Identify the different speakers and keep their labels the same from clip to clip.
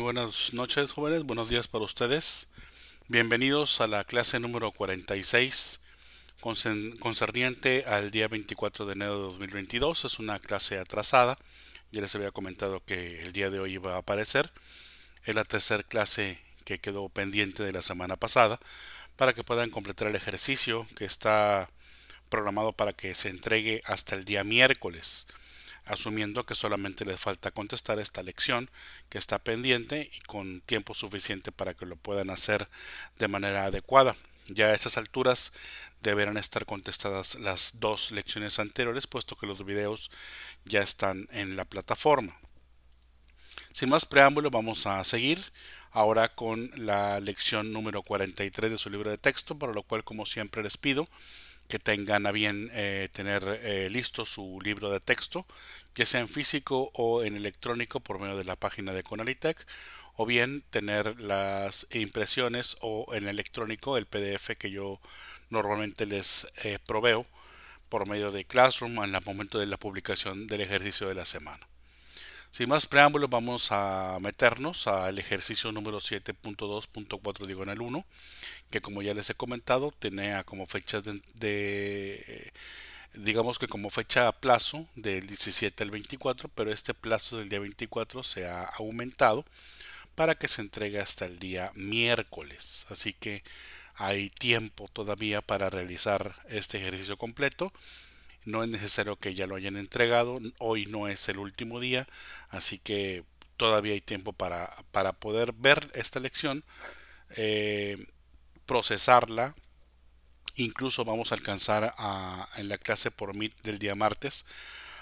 Speaker 1: Muy buenas noches jóvenes, buenos días para ustedes. Bienvenidos a la clase número 46 concerniente al día 24 de enero de 2022. Es una clase atrasada. Ya les había comentado que el día de hoy iba a aparecer. Es la tercera clase que quedó pendiente de la semana pasada para que puedan completar el ejercicio que está programado para que se entregue hasta el día miércoles asumiendo que solamente les falta contestar esta lección que está pendiente y con tiempo suficiente para que lo puedan hacer de manera adecuada. Ya a estas alturas deberán estar contestadas las dos lecciones anteriores, puesto que los videos ya están en la plataforma. Sin más preámbulo, vamos a seguir ahora con la lección número 43 de su libro de texto, para lo cual, como siempre, les pido que tengan a bien eh, tener eh, listo su libro de texto, ya sea en físico o en electrónico por medio de la página de Conalitec, o bien tener las impresiones o en electrónico el PDF que yo normalmente les eh, proveo por medio de Classroom en el momento de la publicación del ejercicio de la semana. Sin más preámbulos, vamos a meternos al ejercicio número 7.2.4 digo en el 1, que como ya les he comentado, tenía como fecha de, de, digamos que como fecha a plazo del 17 al 24, pero este plazo del día 24 se ha aumentado para que se entregue hasta el día miércoles. Así que hay tiempo todavía para realizar este ejercicio completo no es necesario que ya lo hayan entregado, hoy no es el último día, así que todavía hay tiempo para, poder ver esta lección, eh, procesarla, incluso vamos a alcanzar a, en la clase por mí del día martes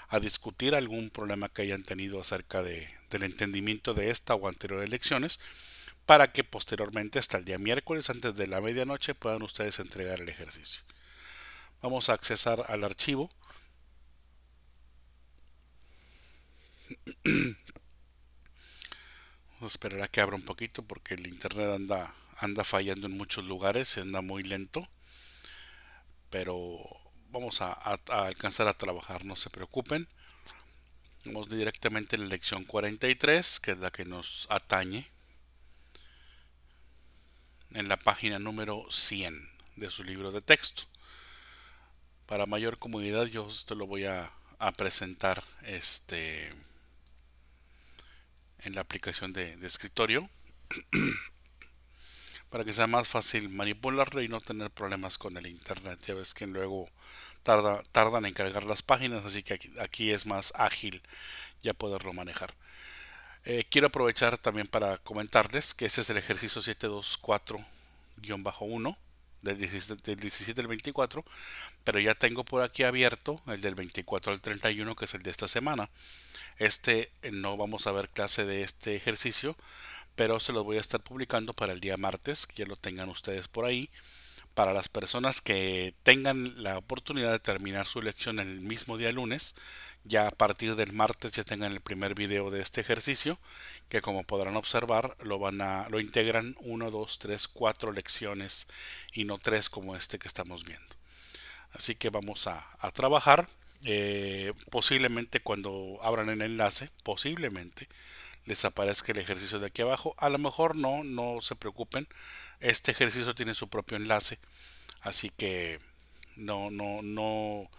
Speaker 1: a discutir algún problema que hayan tenido acerca de, del entendimiento de esta o anteriores lecciones para que posteriormente hasta el día miércoles antes de la medianoche puedan ustedes entregar el ejercicio. Vamos a accesar al archivo. Vamos a esperar a que abra un poquito porque el internet anda, anda fallando en muchos lugares, anda muy lento. Pero vamos a, a alcanzar a trabajar, no se preocupen. Vamos directamente a la lección 43, que es la que nos atañe en la página número 100 de su libro de texto para mayor comodidad yo esto lo voy a, presentar este en la aplicación de, escritorio para que sea más fácil manipularlo y no tener problemas con el internet ya ves que luego tarda, tardan en cargar las páginas así que aquí, es más ágil ya poderlo manejar eh, quiero aprovechar también para comentarles que este es el ejercicio 724-1 del 17, del al 24, pero ya tengo por aquí abierto el del 24 al 31, que es el de esta semana. Este eh, no vamos a ver clase de este ejercicio, pero se los voy a estar publicando para el día martes, que ya lo tengan ustedes por ahí. Para las personas que tengan la oportunidad de terminar su lección el mismo día lunes, ya a partir del martes ya tengan el primer video de este ejercicio, que como podrán observar lo van a lo integran 1 2 3 4 lecciones y no 3 como este que estamos viendo. Así que vamos a, trabajar eh, posiblemente cuando abran el enlace, posiblemente les aparezca el ejercicio de aquí abajo. A lo mejor no, no se preocupen. Este ejercicio tiene su propio enlace. Así que no, no, no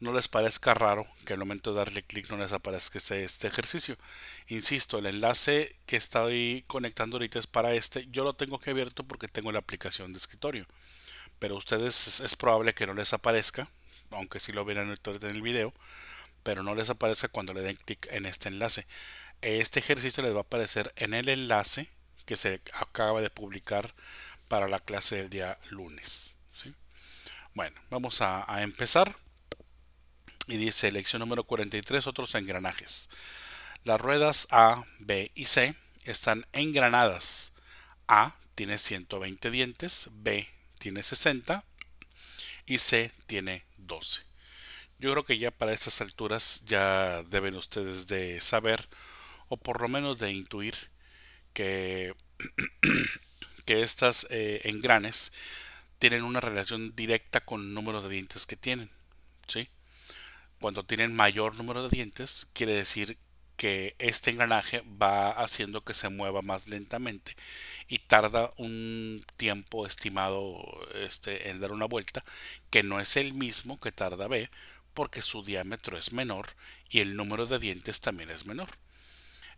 Speaker 1: no les parezca raro que al momento de darle clic no les aparezca este ejercicio. Insisto, el enlace que estoy conectando ahorita es para este. Yo lo tengo que abierto porque tengo la aplicación de escritorio. Pero a ustedes es probable que no les aparezca, aunque sí lo verán en el video, pero no les aparezca cuando le den clic en este enlace. Este ejercicio les va a aparecer en el enlace que se acaba de publicar para la clase del día lunes. Bueno, vamos a empezar. Y dice, lección número 43, otros engranajes. Las ruedas A, B y C están engranadas. A tiene 120 dientes, B tiene 60 y C tiene 12. Yo creo que ya para estas alturas ya deben ustedes de saber o por lo menos de intuir que, que estas eh, engranes tienen una relación directa con el número de dientes que tienen. ¿sí? cuando tienen mayor número de dientes, quiere decir que este engranaje va haciendo que se mueva más lentamente y tarda un tiempo estimado este, en dar una vuelta que no es el mismo que tarda B porque su diámetro es menor y el número de dientes también es menor.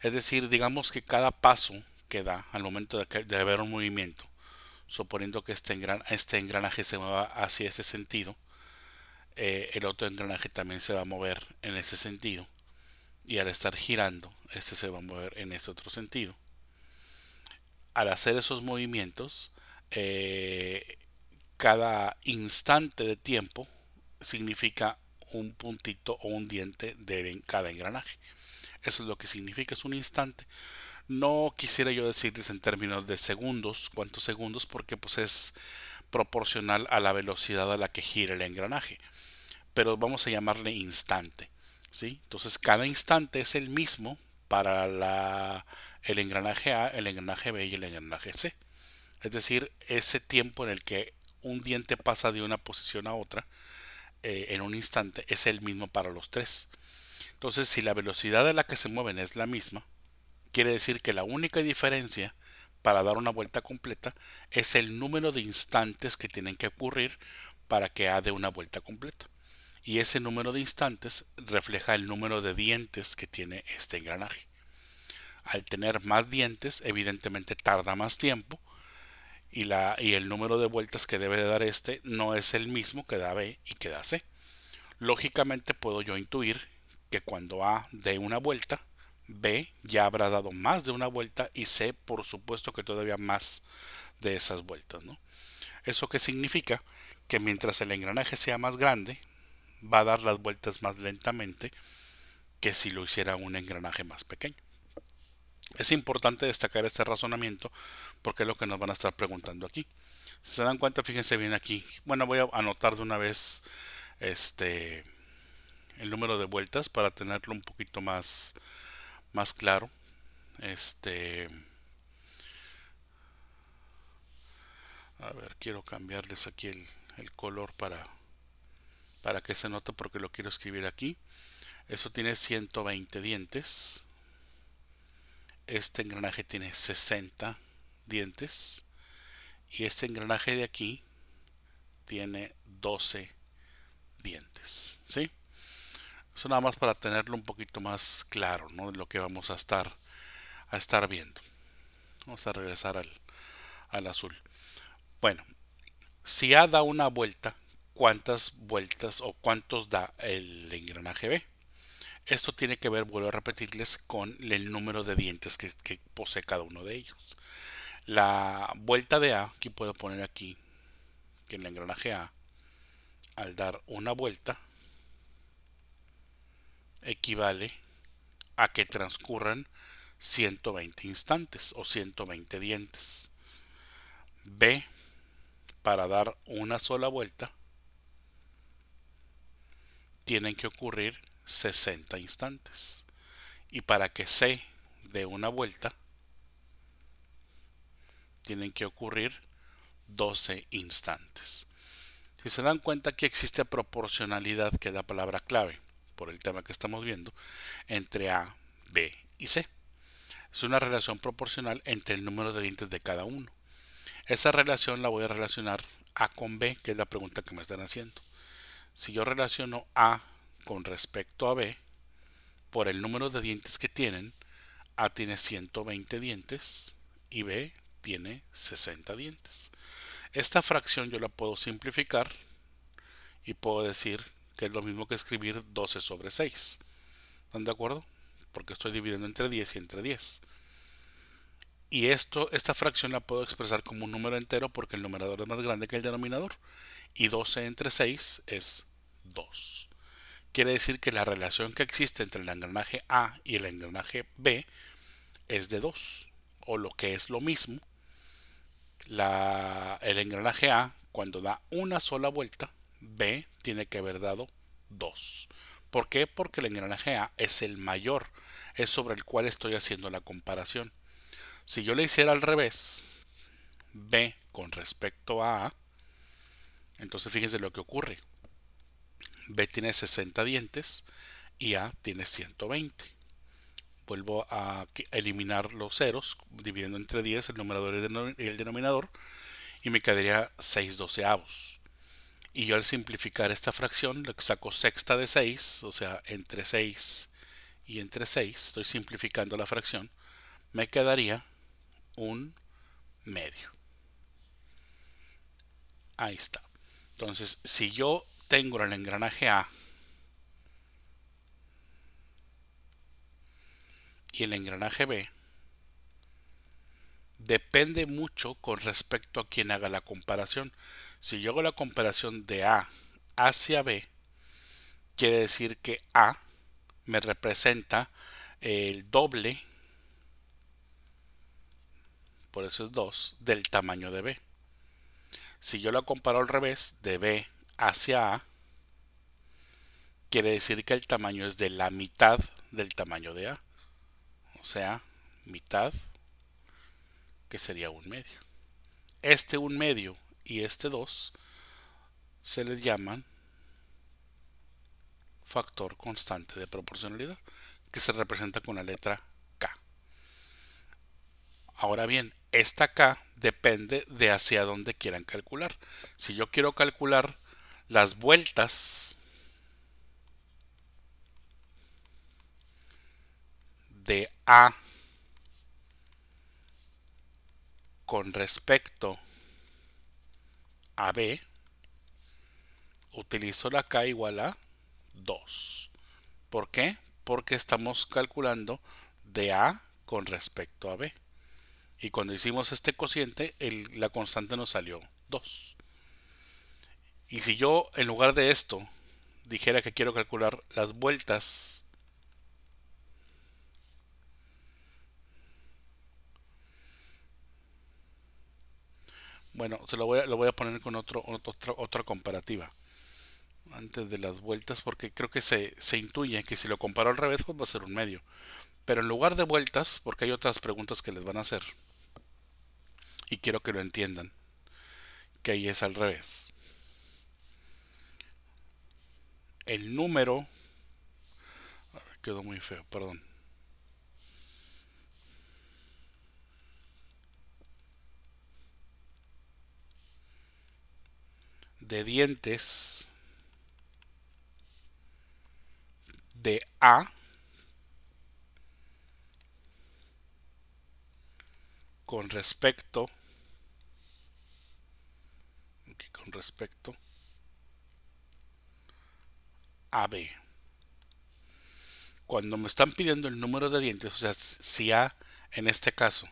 Speaker 1: Es decir, digamos que cada paso que da al momento de, haber un movimiento, suponiendo que este, este engranaje se mueva hacia ese sentido, eh, el otro engranaje también se va a mover en ese sentido. Y al estar girando, este se va a mover en ese otro sentido. Al hacer esos movimientos, eh, cada instante de tiempo significa un puntito o un diente de cada engranaje. Eso es lo que significa, es un instante. No quisiera yo decirles en términos de segundos, cuántos segundos, porque pues es proporcional a la velocidad a la que gira el engranaje. Pero vamos a llamarle instante. ¿sí? Entonces cada instante es el mismo para el engranaje A, el engranaje B y el engranaje C. Es decir, ese tiempo en el que un diente pasa de una posición a otra eh, en un instante es el mismo para los tres. Entonces, si la velocidad a la que se mueven es la misma, quiere decir que la única diferencia para dar una vuelta completa es el número de instantes que tienen que ocurrir para que A dé una vuelta completa. Y ese número de instantes refleja el número de dientes que tiene este engranaje. Al tener más dientes, evidentemente tarda más tiempo y, la, y el número de vueltas que debe de dar este no es el mismo que da B y que da C. Lógicamente puedo yo intuir que cuando A dé una vuelta, B ya habrá dado más de una vuelta y C por supuesto que todavía más de esas vueltas. ¿no? ¿Eso qué significa? Que mientras el engranaje sea más grande, va a dar las vueltas más lentamente que si lo hiciera un engranaje más pequeño. Es importante destacar este razonamiento porque es lo que nos van a estar preguntando aquí. Si se dan cuenta, fíjense bien aquí. Bueno, voy a anotar de una vez este el número de vueltas para tenerlo un poquito más más claro. Este. A ver, quiero cambiarles aquí el, el color para, para que se note porque lo quiero escribir aquí. Eso tiene 120 dientes. Este engranaje tiene 60 dientes. Y este engranaje de aquí tiene 12 dientes. ¿Sí? Eso nada más para tenerlo un poquito más claro, ¿no? De lo que vamos a estar, a estar viendo. Vamos a regresar al, azul. Bueno, si A da una vuelta, ¿cuántas vueltas o cuántos da el engranaje B? Esto tiene que ver, vuelvo a repetirles, con el número de dientes que, posee cada uno de ellos. La vuelta de A, aquí puedo poner aquí, que en el engranaje A, al dar una vuelta, equivale a que transcurran 120 instantes o 120 dientes. B, para dar una sola vuelta, tienen que ocurrir 60 instantes. Y para que C dé una vuelta, tienen que ocurrir 12 instantes. Si se dan cuenta, que existe proporcionalidad, que es la palabra clave por el tema que estamos viendo, entre A, B y C. Es una relación proporcional entre el número de dientes de cada uno. Esa relación la voy a relacionar A con B, que es la pregunta que me están haciendo. Si yo relaciono A con respecto a B, por el número de dientes que tienen, A tiene 120 dientes y B tiene 60 dientes. Esta fracción yo la puedo simplificar y puedo decir que es lo mismo que escribir 12 sobre 6. ¿Están de acuerdo? Porque estoy dividiendo entre 10 y entre 10. Y esto, esta fracción la puedo expresar como un número entero porque el numerador es más grande que el denominador. Y 12 entre 6 es 2. Quiere decir que la relación que existe entre el engranaje A y el engranaje B es de 2. O lo que es lo mismo, el engranaje A, cuando da una sola vuelta, B tiene que haber dado 2. ¿Por qué? Porque el engranaje A es el mayor, es sobre el cual estoy haciendo la comparación. Si yo le hiciera al revés, B con respecto a A, entonces fíjense lo que ocurre. B tiene 60 dientes y A tiene 120. Vuelvo a eliminar los ceros, dividiendo entre 10 el numerador y el denominador, y me quedaría 6 doceavos. Y yo al simplificar esta fracción le saco sexta de 6, o sea, entre 6 y entre 6, estoy simplificando la fracción, me quedaría un medio. Ahí está. Entonces, si yo tengo el engranaje A y el engranaje B, depende mucho con respecto a quien haga la comparación. Si yo hago la comparación de A hacia B, quiere decir que A me representa el doble, por eso es 2, del tamaño de B. Si yo la comparo al revés, de B hacia A, quiere decir que el tamaño es de la mitad del tamaño de A. O sea, mitad, que sería un medio. Este un medio y este 2 se le llaman factor constante de proporcionalidad, que se representa con la letra K. Ahora bien, esta K depende de hacia dónde quieran calcular. Si yo quiero calcular las vueltas de A con respecto a B, utilizo la K igual a 2. ¿Por qué? Porque estamos calculando de A con respecto a B. Y cuando hicimos este cociente, la constante nos salió 2. Y si yo, en lugar de esto, dijera que quiero calcular las vueltas Bueno, se lo voy a, lo voy a poner con otro, otro, otra comparativa. Antes de las vueltas, porque creo que se, se intuye que si lo comparo al revés, pues va a ser un medio. Pero en lugar de vueltas, porque hay otras preguntas que les van a hacer. Y quiero que lo entiendan. Que ahí es al revés. El número... Quedó muy feo, perdón. de dientes de A con respecto con respecto a B. Cuando me están pidiendo el número de dientes, o sea, si A en este caso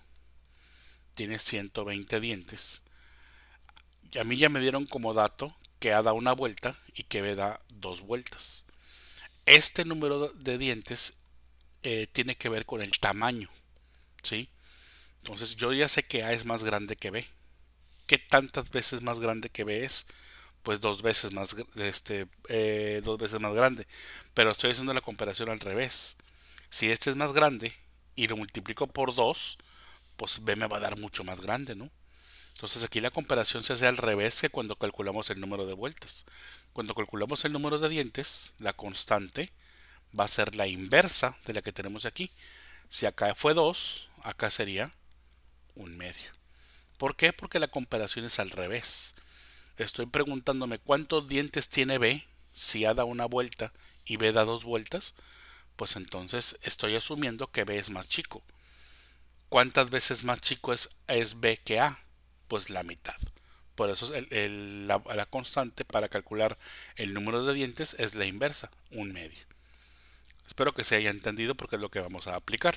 Speaker 1: tiene 120 dientes, a mí ya me dieron como dato que A da una vuelta y que B da dos vueltas. Este número de dientes eh, tiene que ver con el tamaño, ¿sí? Entonces yo ya sé que A es más grande que B. ¿Qué tantas veces más grande que B es? Pues dos veces más, este, eh, dos veces más grande. Pero estoy haciendo la comparación al revés. Si este es más grande y lo multiplico por dos, pues B me va a dar mucho más grande, ¿no? Entonces aquí la comparación se hace al revés que cuando calculamos el número de vueltas. Cuando calculamos el número de dientes, la constante va a ser la inversa de la que tenemos aquí. Si acá fue 2, acá sería un medio. ¿Por qué? Porque la comparación es al revés. Estoy preguntándome cuántos dientes tiene B si A da una vuelta y B da dos vueltas, pues entonces estoy asumiendo que B es más chico. ¿Cuántas veces más chico es, es B que A? pues la mitad. Por eso es la, constante para calcular el número de dientes es la inversa, un medio. Espero que se haya entendido porque es lo que vamos a aplicar.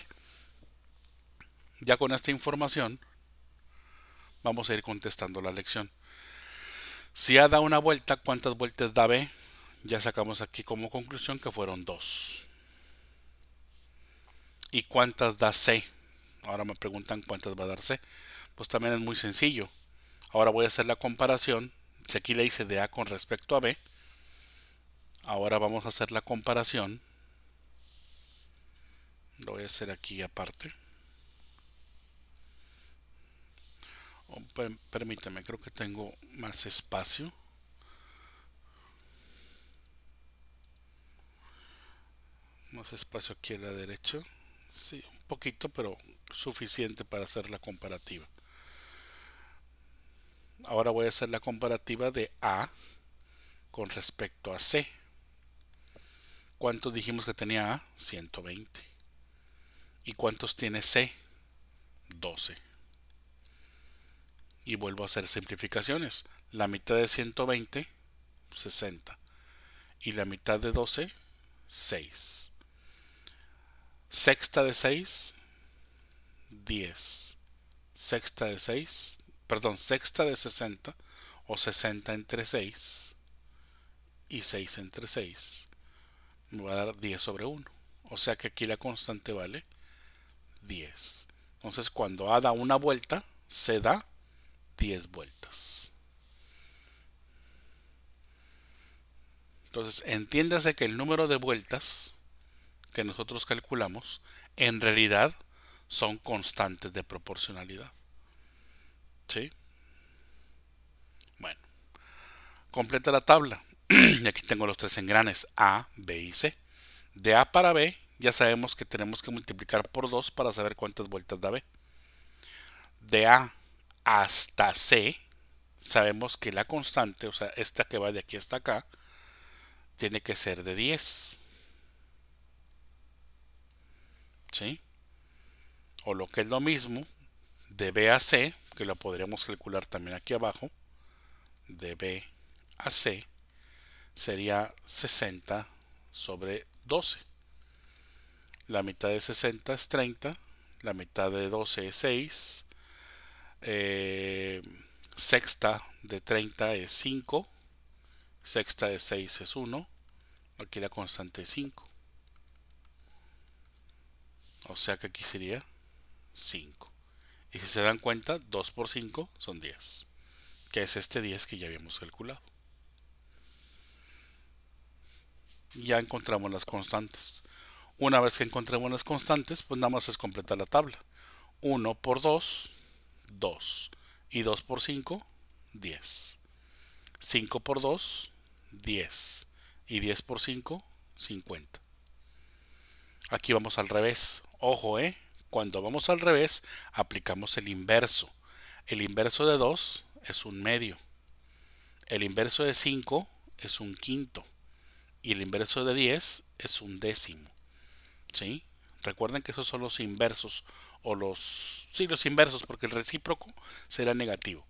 Speaker 1: Ya con esta información vamos a ir contestando la lección. Si A da una vuelta, ¿cuántas vueltas da B? Ya sacamos aquí como conclusión que fueron dos. ¿Y cuántas da C? Ahora me preguntan cuántas va a dar C pues también es muy sencillo. Ahora voy a hacer la comparación. Si aquí le hice de A con respecto a B, ahora vamos a hacer la comparación. Lo voy a hacer aquí aparte. permítame, creo que tengo más espacio. Más espacio aquí a la derecha. Sí, un poquito, pero suficiente para hacer la comparativa. Ahora voy a hacer la comparativa de A con respecto a C. ¿Cuántos dijimos que tenía A? 120. ¿Y cuántos tiene C? 12. Y vuelvo a hacer simplificaciones. La mitad de 120, 60. Y la mitad de 12, 6. Sexta de 6, 10. Sexta de 6, perdón, sexta de 60 o 60 entre 6 y 6 entre 6 me va a dar 10 sobre 1. O sea que aquí la constante vale 10. Entonces cuando A da una vuelta, se da 10 vueltas. Entonces entiéndase que el número de vueltas que nosotros calculamos en realidad son constantes de proporcionalidad. ¿Sí? Bueno. Completa la tabla. y aquí tengo los tres engranes A, B y C. De A para B ya sabemos que tenemos que multiplicar por 2 para saber cuántas vueltas da B. De A hasta C sabemos que la constante, o sea, esta que va de aquí hasta acá, tiene que ser de 10. ¿Sí? O lo que es lo mismo, de B a C que la podríamos calcular también aquí abajo, de B a C, sería 60 sobre 12. La mitad de 60 es 30, la mitad de 12 es 6, eh, sexta de 30 es 5, sexta de 6 es 1, aquí la constante es 5. O sea que aquí sería 5. Y si se dan cuenta, 2 por 5 son 10, que es este 10 que ya habíamos calculado. Ya encontramos las constantes. Una vez que encontremos las constantes, pues nada más es completar la tabla. 1 por 2, 2. Y 2 por 5, 10. 5 por 2, 10. Y 10 por 5, 50. Aquí vamos al revés. Ojo, ¿eh? Cuando vamos al revés, aplicamos el inverso. El inverso de 2 es un medio. El inverso de 5 es un quinto. Y el inverso de 10 es un décimo. ¿Sí? Recuerden que esos son los inversos o los sí, los inversos porque el recíproco será negativo.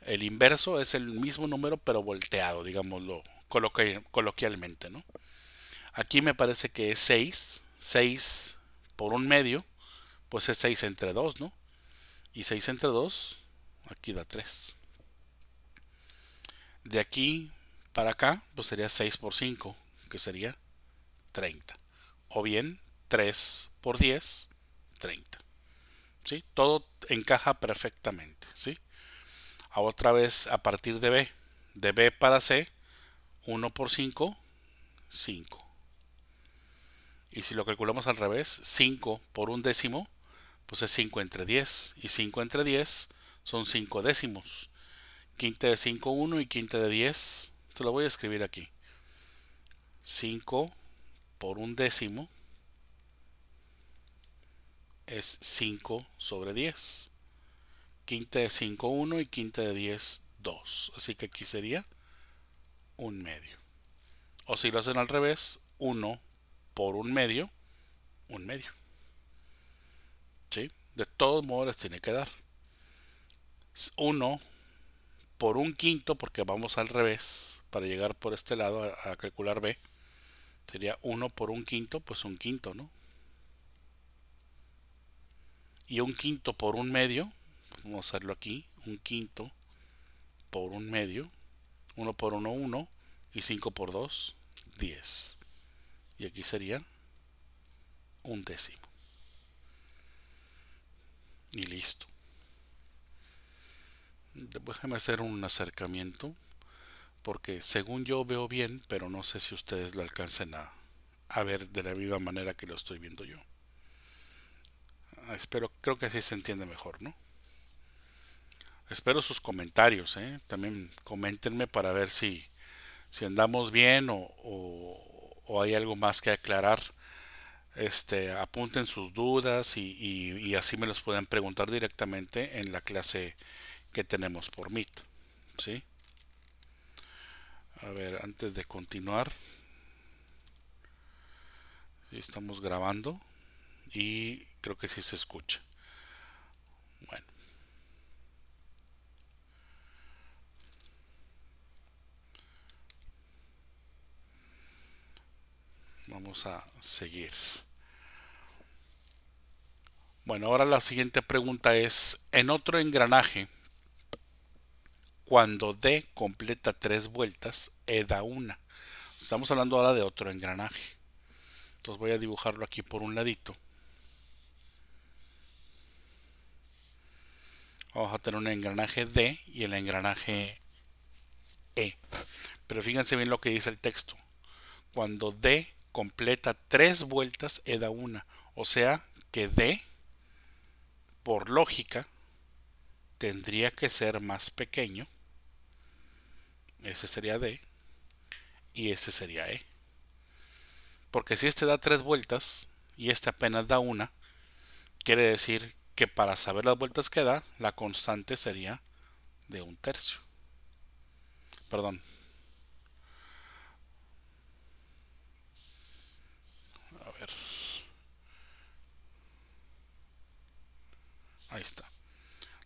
Speaker 1: El inverso es el mismo número pero volteado, digámoslo coloquialmente, ¿no? Aquí me parece que es 6, 6 por un medio pues es 6 entre 2, ¿no? Y 6 entre 2, aquí da 3. De aquí para acá, pues sería 6 por 5, que sería 30. O bien 3 por 10, 30. ¿Sí? Todo encaja perfectamente, ¿sí? A otra vez a partir de B. De B para C, 1 por 5, 5. Y si lo calculamos al revés, 5 por un décimo, pues es 5 entre 10 y 5 entre 10 son 5 décimos. Quinta de 5, 1 y quinta de 10, te lo voy a escribir aquí. 5 por un décimo es 5 sobre 10. Quinta de 5, 1 y quinta de 10, 2. Así que aquí sería un medio. O si lo hacen al revés, 1 por un medio, un medio. ¿sí? De todos modos les tiene que dar. 1 por un quinto, porque vamos al revés, para llegar por este lado a, a calcular B. Sería 1 por un quinto, pues un quinto, ¿no? Y un quinto por un medio, vamos a hacerlo aquí, un quinto por un medio, 1 por 1, 1, y 5 por 2, 10. Y aquí sería un décimo y listo déjame hacer un acercamiento porque según yo veo bien pero no sé si ustedes lo alcancen a, ver de la misma manera que lo estoy viendo yo ah, espero creo que así se entiende mejor no espero sus comentarios ¿eh? también coméntenme para ver si si andamos bien o hay algo más que aclarar este, apunten sus dudas y, así me los pueden preguntar directamente en la clase que tenemos por Meet. ¿sí? A ver, antes de continuar, estamos grabando y creo que sí se escucha. Bueno, Vamos a seguir. Bueno, ahora la siguiente pregunta es, en otro engranaje, cuando D completa tres vueltas, E da una. Estamos hablando ahora de otro engranaje. Entonces voy a dibujarlo aquí por un ladito. Vamos a tener un engranaje D y el engranaje E. Pero fíjense bien lo que dice el texto. Cuando D completa tres vueltas e da una. O sea que D, por lógica, tendría que ser más pequeño. Ese sería D. Y ese sería E. Porque si este da tres vueltas y este apenas da una, quiere decir que para saber las vueltas que da, la constante sería de un tercio. Perdón,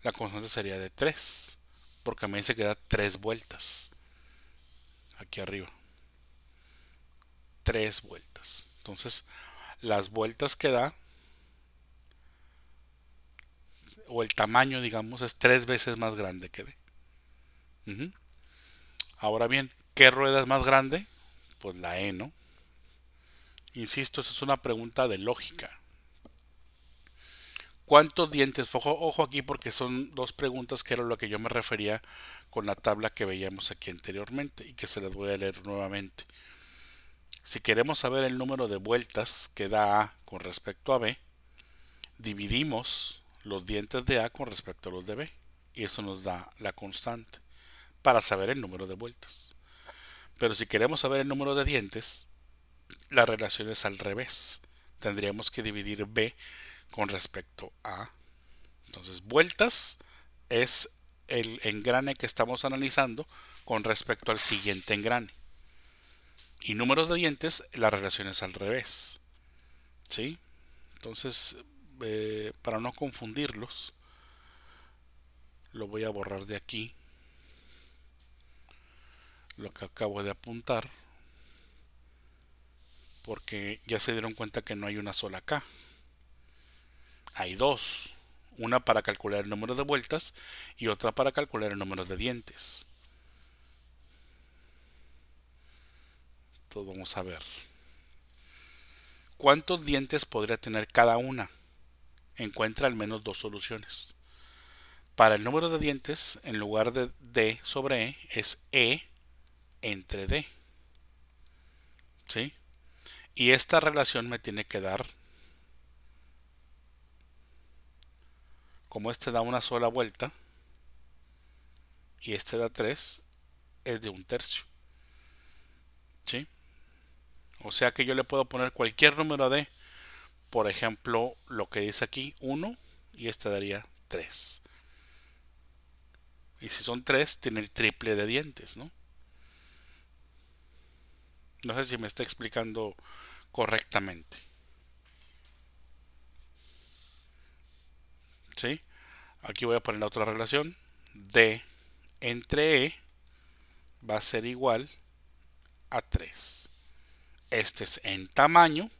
Speaker 1: la constante sería de 3. Porque a mí se queda 3 vueltas. Aquí arriba. 3 vueltas. Entonces, las vueltas que da, o el tamaño, digamos, es 3 veces más grande que D. Ahora bien, ¿qué rueda es más grande? Pues la E, ¿no? Insisto, eso es una pregunta de lógica. ¿Cuántos dientes? Ojo, ojo, aquí porque son dos preguntas que era lo que yo me refería con la tabla que veíamos aquí anteriormente y que se las voy a leer nuevamente. Si queremos saber el número de vueltas que da A con respecto a B, dividimos los dientes de A con respecto a los de B y eso nos da la constante para saber el número de vueltas. Pero si queremos saber el número de dientes, la relación es al revés. Tendríamos que dividir B con respecto a. Entonces, vueltas es el engrane que estamos analizando con respecto al siguiente engrane. Y números de dientes, la relación es al revés. ¿Sí? Entonces, eh, para no confundirlos, lo voy a borrar de aquí. Lo que acabo de apuntar. Porque ya se dieron cuenta que no hay una sola acá. Hay dos, una para calcular el número de vueltas y otra para calcular el número de dientes. Entonces vamos a ver. ¿Cuántos dientes podría tener cada una? Encuentra al menos dos soluciones. Para el número de dientes, en lugar de D sobre E, es E entre D. ¿Sí? Y esta relación me tiene que dar como este da una sola vuelta y este da 3, es de un tercio. ¿Sí? O sea que yo le puedo poner cualquier número de, por ejemplo, lo que dice aquí, 1 y este daría 3. Y si son 3, tiene el triple de dientes, ¿no? No sé si me está explicando correctamente. ¿sí? Aquí voy a poner la otra relación. D entre E va a ser igual a 3. Este es en tamaño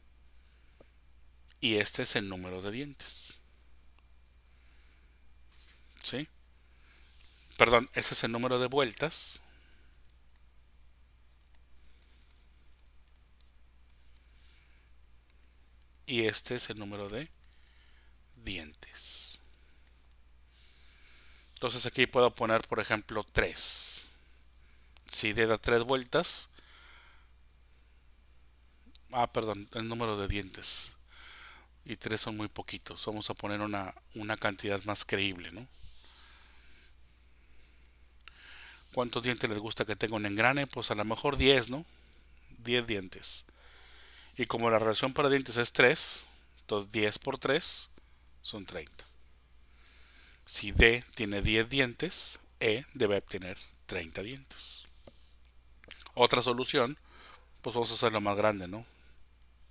Speaker 1: y este es el número de dientes. ¿Sí? Perdón, este es el número de vueltas. Y este es el número de dientes. Entonces aquí puedo poner, por ejemplo, 3. Si de da 3 vueltas. Ah, perdón, el número de dientes. Y 3 son muy poquitos. Vamos a poner una, una cantidad más creíble, ¿no? ¿Cuántos dientes les gusta que tenga un engrane? Pues a lo mejor 10, ¿no? 10 dientes. Y como la relación para dientes es 3, entonces 10 por 3 son 30. Si D tiene 10 dientes, E debe obtener 30 dientes. Otra solución, pues vamos a hacerlo más grande, ¿no?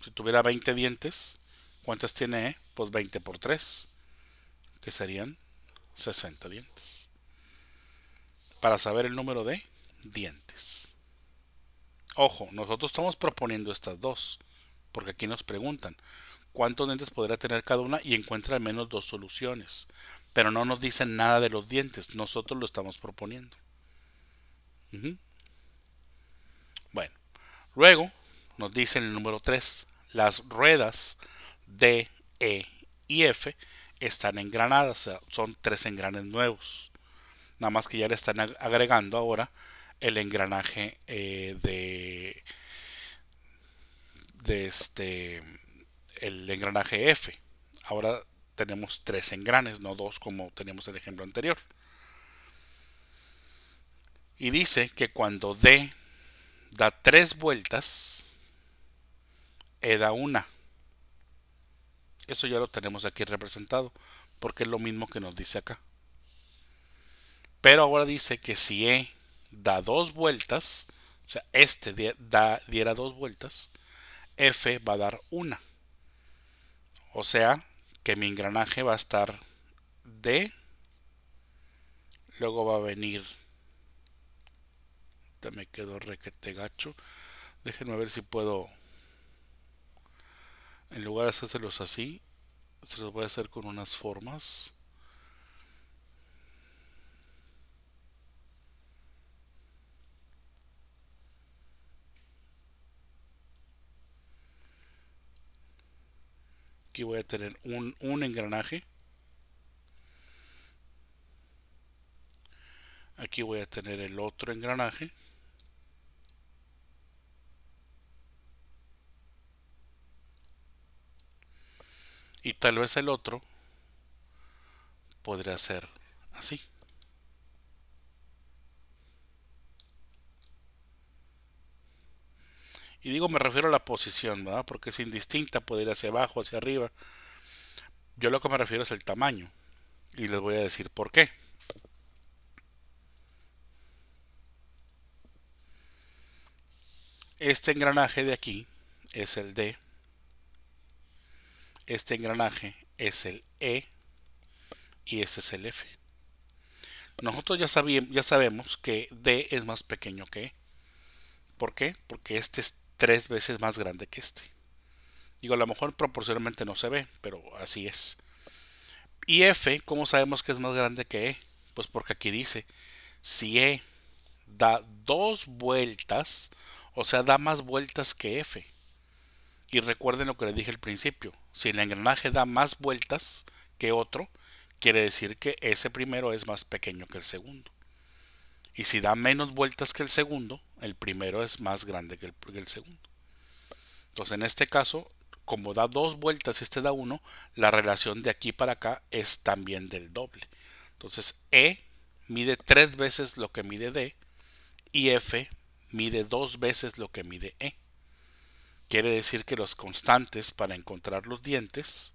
Speaker 1: Si tuviera 20 dientes, ¿cuántas tiene E? Pues 20 por 3, que serían 60 dientes. Para saber el número de dientes. Ojo, nosotros estamos proponiendo estas dos, porque aquí nos preguntan cuántos dientes podría tener cada una y encuentra al menos dos soluciones pero no nos dicen nada de los dientes, nosotros lo estamos proponiendo. Bueno, luego nos dicen el número 3, las ruedas D, E y F están engranadas, son tres engranes nuevos. Nada más que ya le están agregando ahora el engranaje eh, de, de este el engranaje F. Ahora tenemos tres engranes, no dos como teníamos el ejemplo anterior. Y dice que cuando D da tres vueltas, E da una. Eso ya lo tenemos aquí representado, porque es lo mismo que nos dice acá. Pero ahora dice que si E da dos vueltas, o sea, este diera dos vueltas, F va a dar una. O sea, que mi engranaje va a estar D, luego va a venir, ya me quedo requete gacho, déjenme ver si puedo, en lugar de hacérselos así, se los voy a hacer con unas formas. Aquí voy a tener un, un engranaje. Aquí voy a tener el otro engranaje. Y tal vez el otro podría ser así. Y digo, me refiero a la posición, ¿verdad? Porque es indistinta, puede ir hacia abajo, hacia arriba. Yo lo que me refiero es el tamaño. Y les voy a decir por qué. Este engranaje de aquí es el D. Este engranaje es el E. Y este es el F. Nosotros ya, ya sabemos que D es más pequeño que E. ¿Por qué? Porque este es tres veces más grande que este. Digo, a lo mejor proporcionalmente no se ve, pero así es. Y F, ¿cómo sabemos que es más grande que E? Pues porque aquí dice, si E da dos vueltas, o sea, da más vueltas que F. Y recuerden lo que les dije al principio, si el engranaje da más vueltas que otro, quiere decir que ese primero es más pequeño que el segundo. Y si da menos vueltas que el segundo, el primero es más grande que el, segundo. Entonces en este caso, como da dos vueltas y este da uno, la relación de aquí para acá es también del doble. Entonces E mide tres veces lo que mide D y F mide dos veces lo que mide E. Quiere decir que los constantes para encontrar los dientes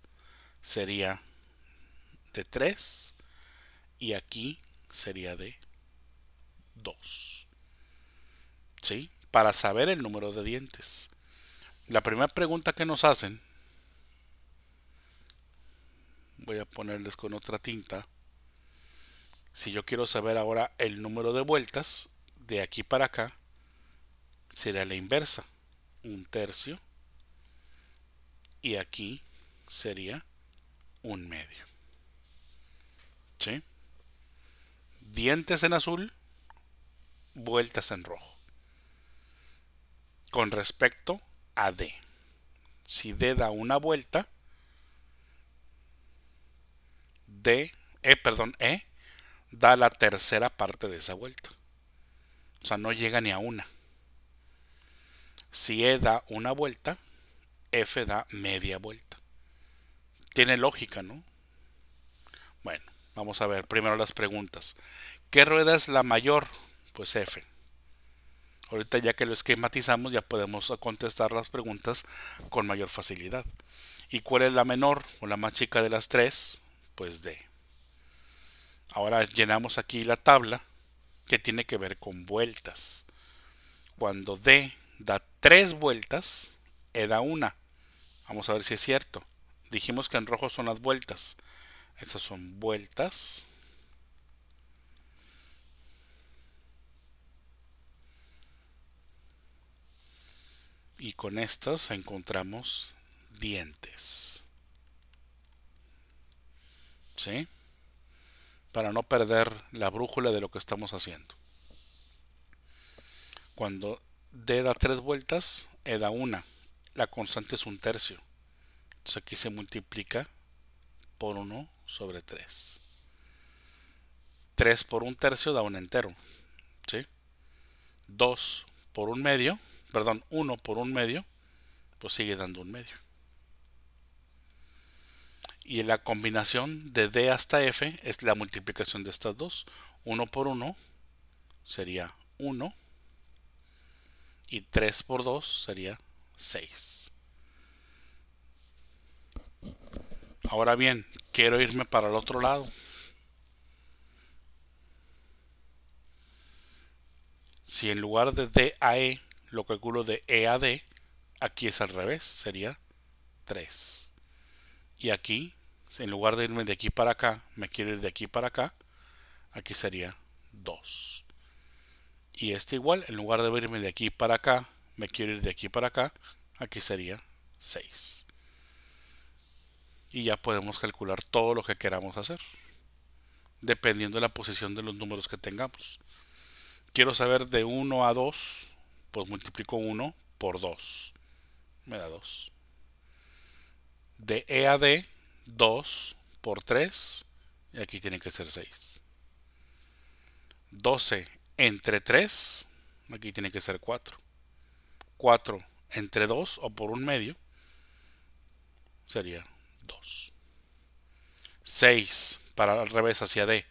Speaker 1: sería de 3 y aquí sería de 2. ¿sí? Para saber el número de dientes. La primera pregunta que nos hacen, voy a ponerles con otra tinta. Si yo quiero saber ahora el número de vueltas, de aquí para acá, sería la inversa. Un tercio. Y aquí sería un medio. ¿Sí? Dientes en azul, vueltas en rojo con respecto a D. Si D da una vuelta, D, e, perdón, E da la tercera parte de esa vuelta. O sea, no llega ni a una. Si E da una vuelta, F da media vuelta. Tiene lógica, ¿no? Bueno, vamos a ver primero las preguntas. ¿Qué rueda es la mayor? Pues F. Ahorita ya que lo esquematizamos ya podemos contestar las preguntas con mayor facilidad. ¿Y cuál es la menor o la más chica de las tres? Pues D. Ahora llenamos aquí la tabla que tiene que ver con vueltas. Cuando D da tres vueltas, E da una. Vamos a ver si es cierto. Dijimos que en rojo son las vueltas. Esas son vueltas. y con estas encontramos dientes. ¿Sí? Para no perder la brújula de lo que estamos haciendo. Cuando D da tres vueltas, E da una. La constante es un tercio. Entonces aquí se multiplica por 1 sobre 3. 3 por un tercio da un entero. ¿Sí? 2 por un medio perdón, 1 por 1 medio, pues sigue dando 1 medio. Y la combinación de D hasta F es la multiplicación de estas dos. 1 por 1 sería 1 y 3 por 2 sería 6. Ahora bien, quiero irme para el otro lado. Si en lugar de D a E lo calculo de E a D, aquí es al revés, sería 3. Y aquí, en lugar de irme de aquí para acá, me quiero ir de aquí para acá, aquí sería 2. Y este igual, en lugar de irme de aquí para acá, me quiero ir de aquí para acá, aquí sería 6. Y ya podemos calcular todo lo que queramos hacer, dependiendo de la posición de los números que tengamos. Quiero saber de 1 a 2, pues multiplico 1 por 2. Me da 2. De E a D, 2 por 3. Y aquí tiene que ser 6. 12 entre 3. Aquí tiene que ser 4. 4 entre 2 o por un medio sería 2. 6 para al revés hacia D.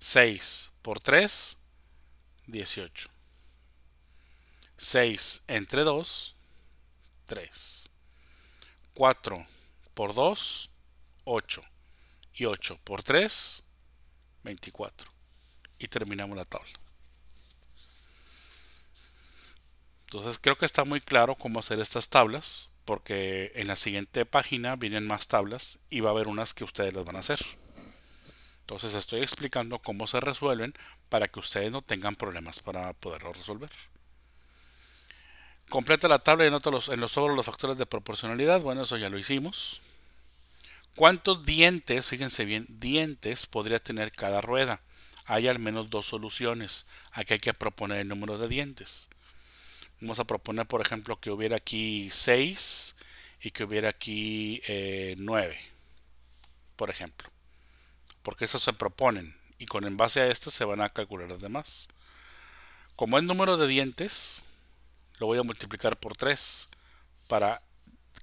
Speaker 1: 6 por 3, 18. 6 entre 2, 3. 4 por 2, 8. Y 8 por 3, 24. Y terminamos la tabla. Entonces creo que está muy claro cómo hacer estas tablas, porque en la siguiente página vienen más tablas y va a haber unas que ustedes las van a hacer. Entonces estoy explicando cómo se resuelven para que ustedes no tengan problemas para poderlo resolver. Completa la tabla y anota en los sobres los factores de proporcionalidad. Bueno, eso ya lo hicimos. ¿Cuántos dientes, fíjense bien, dientes podría tener cada rueda? Hay al menos dos soluciones. Aquí hay que proponer el número de dientes. Vamos a proponer, por ejemplo, que hubiera aquí 6 y que hubiera aquí 9, eh, por ejemplo. Porque esos se proponen y con en base a estos se van a calcular los demás. Como el número de dientes, lo voy a multiplicar por 3 para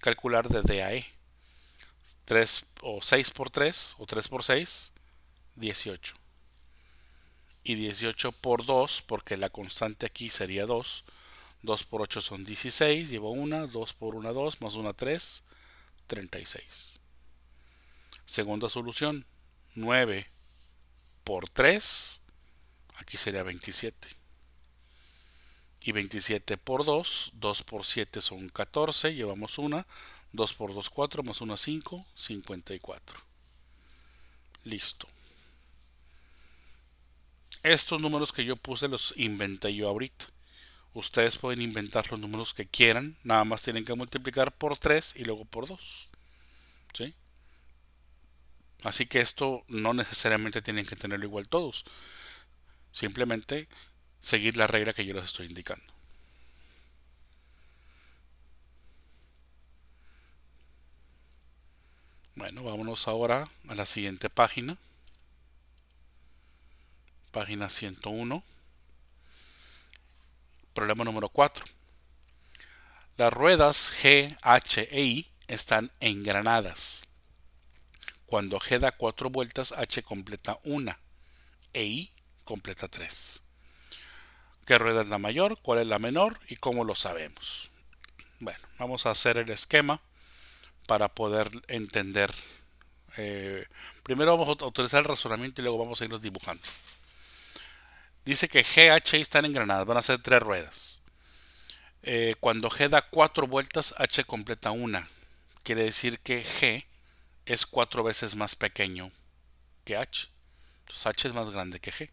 Speaker 1: calcular de D 3 e. o 6 por 3 o 3 por 6, 18. Y 18 por 2, porque la constante aquí sería 2. 2 por 8 son 16, llevo 1, 2 por 1, 2, más 1, 3, 36. Segunda solución, 9 por 3, aquí sería 27 y 27 por 2, 2 por 7 son 14, llevamos una, 2 por 2 4 más 1 5, 54. Listo. Estos números que yo puse los inventé yo ahorita. Ustedes pueden inventar los números que quieran, nada más tienen que multiplicar por 3 y luego por 2. Así que esto no necesariamente tienen que tenerlo igual todos. Simplemente seguir la regla que yo les estoy indicando. Bueno, vámonos ahora a la siguiente página. Página 101. Problema número 4. Las ruedas G, H e I están engranadas. Cuando G da 4 vueltas, H completa 1 e I completa 3 qué rueda es la mayor, cuál es la menor y cómo lo sabemos. Bueno, vamos a hacer el esquema para poder entender. Eh, primero vamos a utilizar el razonamiento y luego vamos a irnos dibujando. Dice que G, H y están engranadas, van a ser tres ruedas. Eh, cuando G da cuatro vueltas, H completa una. Quiere decir que G es cuatro veces más pequeño que H. Entonces H es más grande que G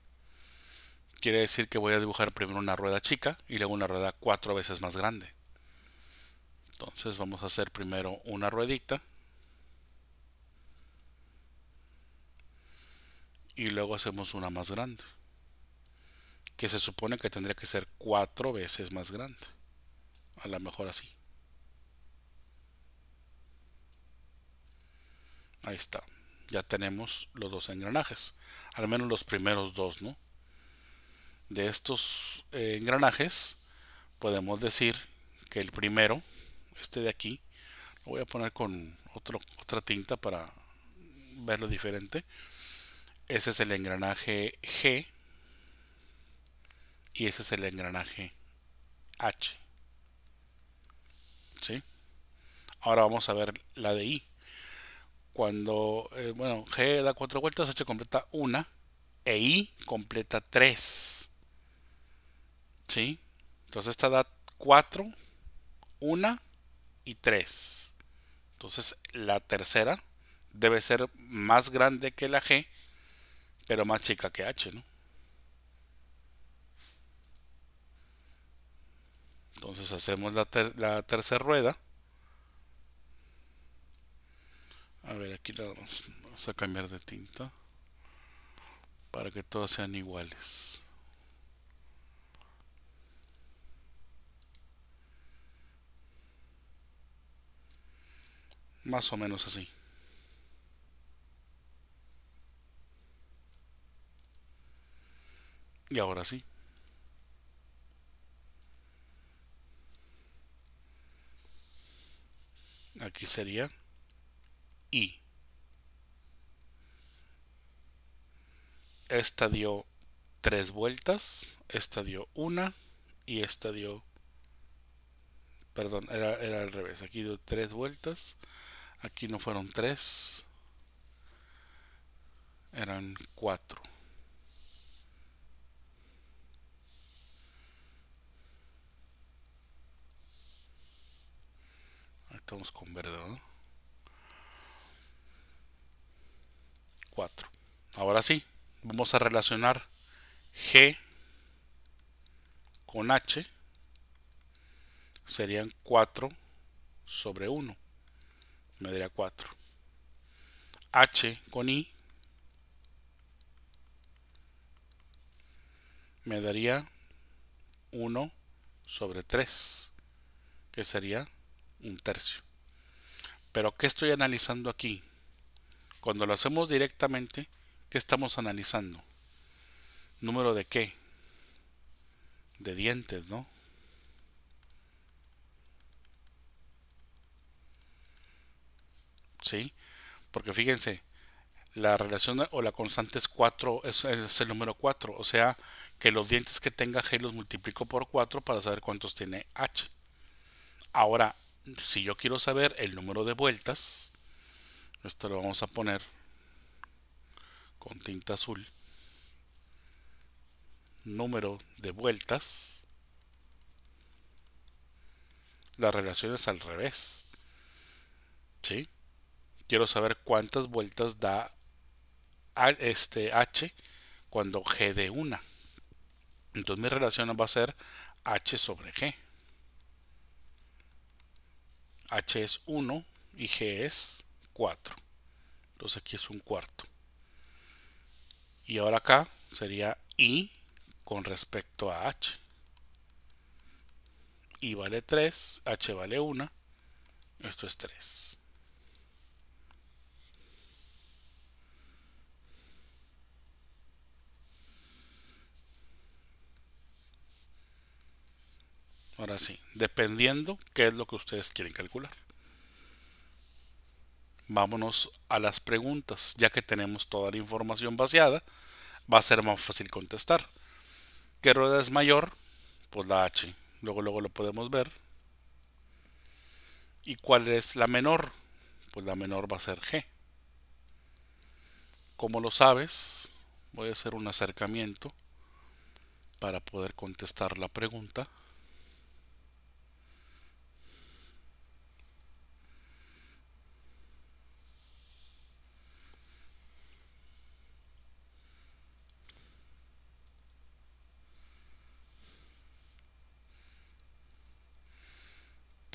Speaker 1: quiere decir que voy a dibujar primero una rueda chica y luego una rueda cuatro veces más grande. Entonces vamos a hacer primero una ruedita. Y luego hacemos una más grande. Que se supone que tendría que ser cuatro veces más grande. A lo mejor así. Ahí está. Ya tenemos los dos engranajes. Al menos los primeros dos, ¿no? de estos eh, engranajes, podemos decir que el primero, este de aquí, lo voy a poner con otra tinta para verlo diferente. Ese es el engranaje G y ese es el engranaje H. ¿Sí? Ahora vamos a ver la de I. Cuando, eh, bueno, G da cuatro vueltas, H completa una e I completa tres. ¿Sí? Entonces esta da 4, 1 y 3. Entonces la tercera debe ser más grande que la G, pero más chica que H, ¿no? Entonces hacemos la, tercera rueda. A ver, aquí la vamos, vamos a cambiar de tinta para que todas sean iguales. Más o menos así. Y ahora sí. Aquí sería y. Esta dio tres vueltas, esta dio una y esta dio... Perdón, era, era al revés. Aquí dio tres vueltas. Aquí no fueron 3, eran cuatro. Estamos con verde, ¿no? Cuatro. Ahora sí, vamos a relacionar G con H. Serían 4 sobre 1 me daría 4. H con I me daría 1 sobre 3, que sería un tercio. Pero ¿qué estoy analizando aquí? Cuando lo hacemos directamente, ¿qué estamos analizando? ¿Número de qué? De dientes, ¿no? ¿sí? Porque fíjense, la relación o la constante es 4, es, el número 4, o sea que los dientes que tenga G los multiplico por 4 para saber cuántos tiene H. Ahora, si yo quiero saber el número de vueltas, esto lo vamos a poner con tinta azul, número de vueltas, la relación es al revés. ¿Sí? quiero saber cuántas vueltas da este h cuando g de 1. Entonces mi relación va a ser h sobre g. h es 1 y g es 4. Entonces aquí es un cuarto. Y ahora acá sería i con respecto a h. i vale 3, h vale 1. Esto es 3. Ahora sí, dependiendo qué es lo que ustedes quieren calcular. Vámonos a las preguntas. Ya que tenemos toda la información vaciada, va a ser más fácil contestar. ¿Qué rueda es mayor? Pues la H. Luego, luego lo podemos ver. ¿Y cuál es la menor? Pues la menor va a ser G. Como lo sabes, voy a hacer un acercamiento para poder contestar la pregunta.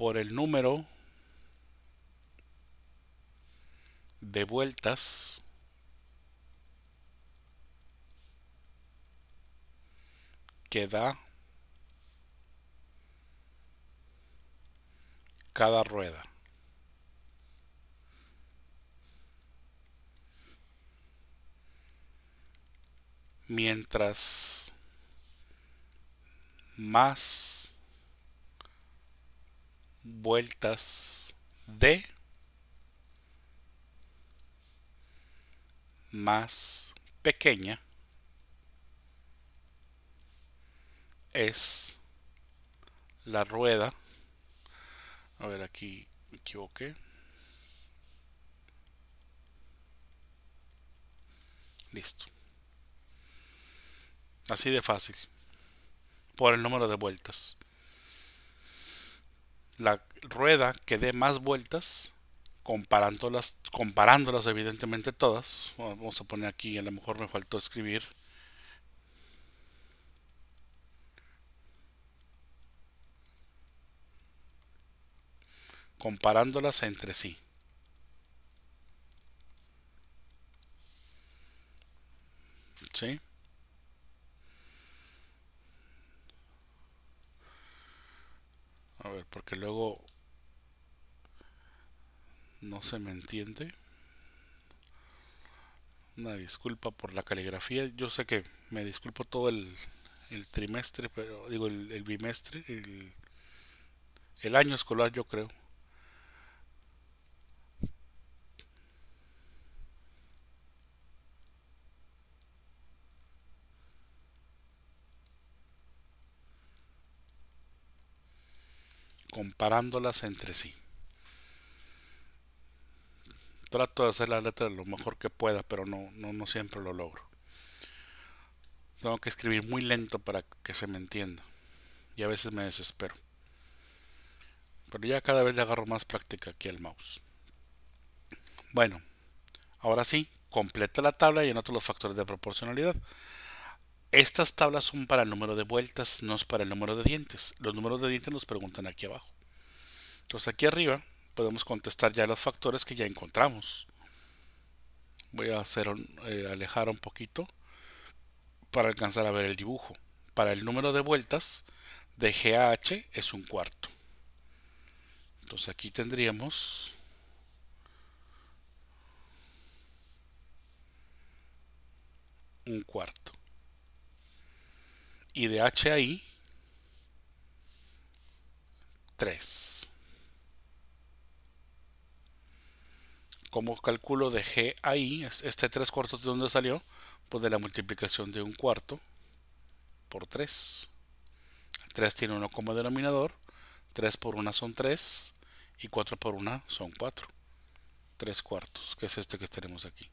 Speaker 1: por el número de vueltas que da cada rueda. Mientras más vueltas de más pequeña es la rueda. A ver, aquí me equivoqué. Listo. Así de fácil. Por el número de vueltas la rueda que dé más vueltas, comparándolas, comparándolas evidentemente todas. vamos a poner aquí, a lo mejor me faltó escribir. comparándolas entre sí. ¿Sí? A ver, porque luego no se me entiende. Una disculpa por la caligrafía. Yo sé que me disculpo todo el, trimestre, pero digo el, bimestre, el año escolar yo creo. comparándolas entre sí. Trato de hacer las letras lo mejor que pueda, pero no, no, no siempre lo logro. Tengo que escribir muy lento para que se me entienda. Y a veces me desespero. Pero ya cada vez le agarro más práctica aquí al mouse. Bueno, ahora sí, completa la tabla y anota los factores de proporcionalidad. Estas tablas son para el número de vueltas, no es para el número de dientes. Los números de dientes nos preguntan aquí abajo. Entonces aquí arriba podemos contestar ya los factores que ya encontramos. Voy a hacer eh, alejar un poquito para alcanzar a ver el dibujo. Para el número de vueltas de GH es un cuarto. Entonces aquí tendríamos un cuarto y de H a 3. Como calculo de G a I, este 3 cuartos de dónde salió, pues de la multiplicación de un cuarto por 3. 3 tiene 1 como denominador, 3 por 1 son 3 y 4 por 1 son 4. 3 cuartos, que es este que tenemos aquí.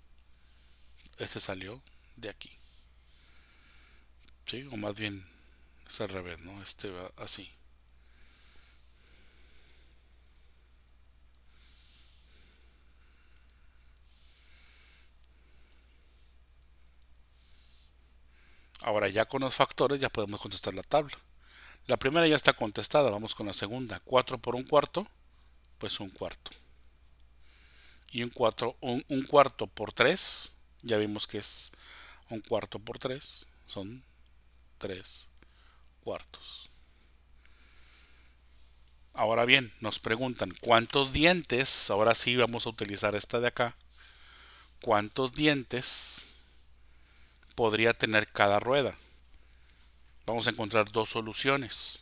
Speaker 1: Este salió de aquí. O más bien es al revés, ¿no? Este va así. Ahora ya con los factores ya podemos contestar la tabla. La primera ya está contestada, vamos con la segunda. 4 por 1 cuarto, pues 1 cuarto. Y un, un, un cuarto por 3, ya vimos que es un cuarto por 3, son tres cuartos. Ahora bien, nos preguntan cuántos dientes, ahora sí vamos a utilizar esta de acá, cuántos dientes podría tener cada rueda. Vamos a encontrar dos soluciones.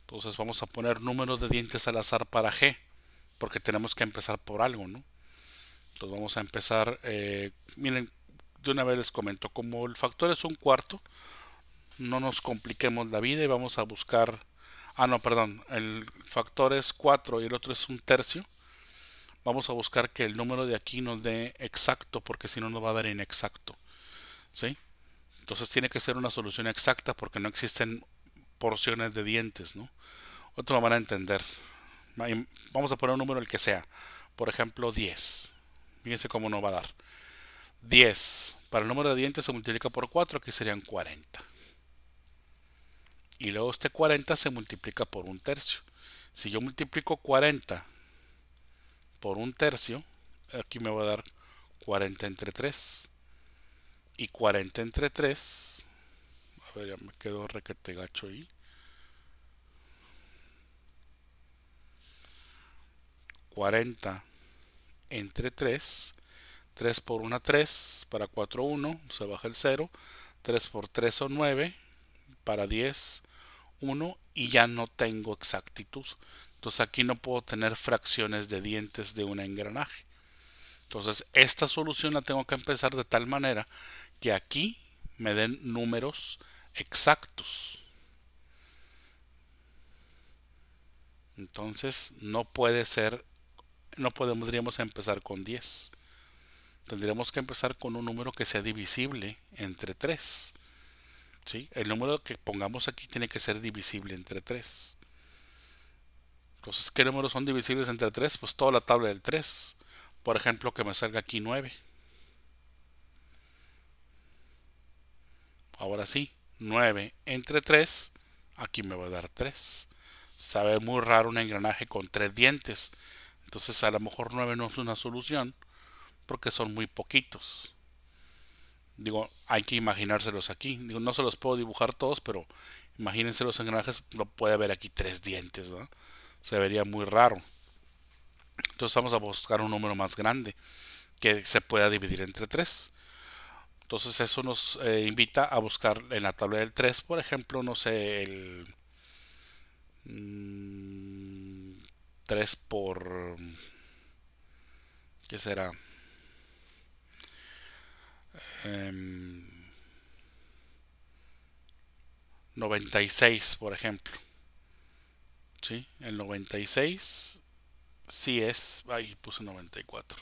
Speaker 1: Entonces vamos a poner números de dientes al azar para G, porque tenemos que empezar por algo, ¿no? Entonces vamos a empezar, eh, miren, de una vez les comento, como el factor es un cuarto, no nos compliquemos la vida y vamos a buscar, ah no, perdón, el factor es 4 y el otro es un tercio, vamos a buscar que el número de aquí nos dé exacto porque si no nos va a dar inexacto, ¿sí? Entonces tiene que ser una solución exacta porque no existen porciones de dientes, ¿no? Otro me van a entender. Vamos a poner un número el que sea. Por ejemplo, 10. Fíjense cómo no va a dar. 10. Para el número de dientes se multiplica por 4, aquí serían 40. Y luego este 40 se multiplica por un tercio. Si yo multiplico 40 por un tercio, aquí me va a dar 40 entre 3. Y 40 entre 3, a ver, ya me quedo requete gacho ahí. 40 entre 3 3 por 1, 3. Para 4, 1. Se baja el 0. 3 por 3 son 9. Para 10, 1. Y ya no tengo exactitud. Entonces aquí no puedo tener fracciones de dientes de un engranaje. Entonces esta solución la tengo que empezar de tal manera que aquí me den números exactos. Entonces no puede ser, no podríamos empezar con 10 tendríamos que empezar con un número que sea divisible entre 3. El número que pongamos aquí tiene que ser divisible entre 3. Entonces, ¿qué números son divisibles entre 3? Pues toda la tabla del 3. Por ejemplo, que me salga aquí 9. Ahora sí, 9 entre 3, aquí me va a dar 3. Sabe muy raro un engranaje con 3 dientes. Entonces, a lo mejor 9 no es una solución, porque son muy poquitos. Digo, hay que imaginárselos aquí. Digo, no se los puedo dibujar todos, pero imagínense los engranajes, no puede haber aquí tres dientes, Se vería muy raro. Entonces vamos a buscar un número más grande que se pueda dividir entre tres. Entonces eso nos eh, invita a buscar en la tabla del 3, por ejemplo, no sé, el 3 mm, por... ¿Qué será? 96, em, por ejemplo. ¿Sí? El 96 sí es... Ahí puse 94.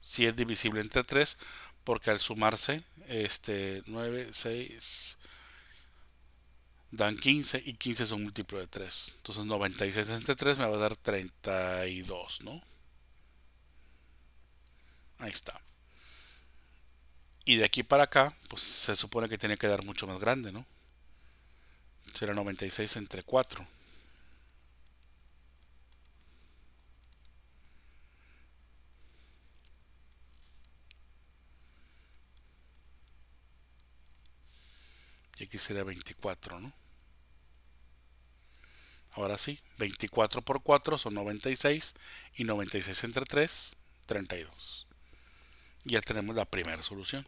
Speaker 1: Si es divisible entre 3 porque al sumarse este 9, 6 dan 15 y 15 es un múltiplo de 3. Entonces 96 entre 3 me va a dar 32, ¿no? Ahí está. Y de aquí para acá, pues se supone que tiene que dar mucho más grande, ¿no? Será 96 entre 4. Y aquí sería 24, ¿no? Ahora sí, 24 por 4 son 96 y 96 entre 3, 32 ya tenemos la primera solución.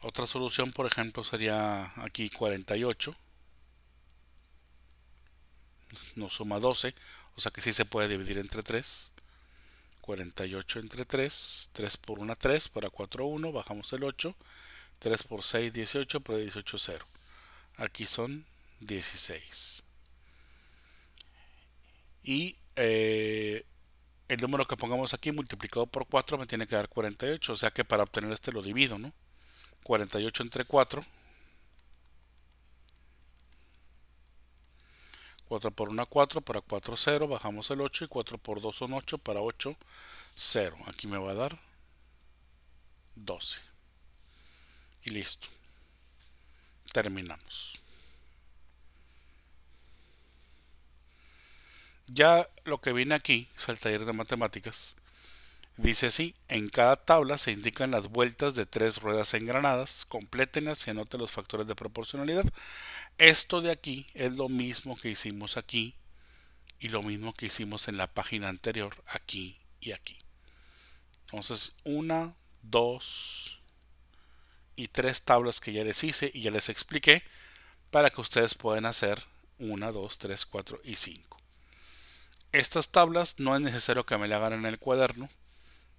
Speaker 1: Otra solución, por ejemplo, sería aquí 48. Nos suma 12, o sea que sí se puede dividir entre 3. 48 entre 3, 3 por 1, 3, para 4, 1, bajamos el 8, 3 por 6, 18, para 18, 0. Aquí son 16. Y eh, el número que pongamos aquí multiplicado por 4 me tiene que dar 48. O sea que para obtener este lo divido, ¿no? 48 entre 4. 4 por 1, 4. Para 4, 0. Bajamos el 8. Y 4 por 2 son 8. Para 8, 0. Aquí me va a dar 12. Y listo. Terminamos. Ya lo que viene aquí es el taller de matemáticas. Dice así, en cada tabla se indican las vueltas de tres ruedas engranadas, complétenlas y anoten los factores de proporcionalidad. Esto de aquí es lo mismo que hicimos aquí y lo mismo que hicimos en la página anterior, aquí y aquí. Entonces, una, dos y tres tablas que ya les hice y ya les expliqué para que ustedes puedan hacer una, dos, tres, cuatro y cinco. Estas tablas no es necesario que me las hagan en el cuaderno.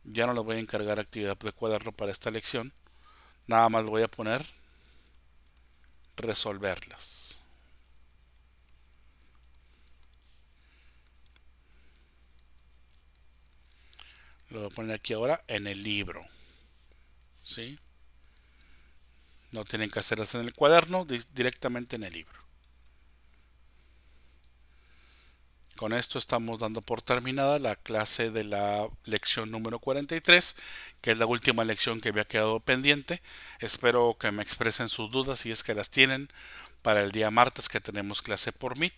Speaker 1: Ya no les voy a encargar actividad de cuaderno para esta lección. Nada más voy a poner resolverlas. Lo voy a poner aquí ahora en el libro. No tienen que hacerlas en el cuaderno, directamente en el libro. Con esto estamos dando por terminada la clase de la lección número 43, que es la última lección que había quedado pendiente. Espero que me expresen sus dudas si es que las tienen para el día martes que tenemos clase por Meet.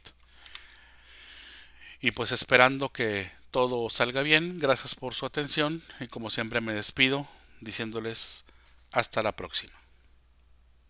Speaker 1: Y pues esperando que todo salga bien, gracias por su atención y como siempre me despido diciéndoles hasta la próxima.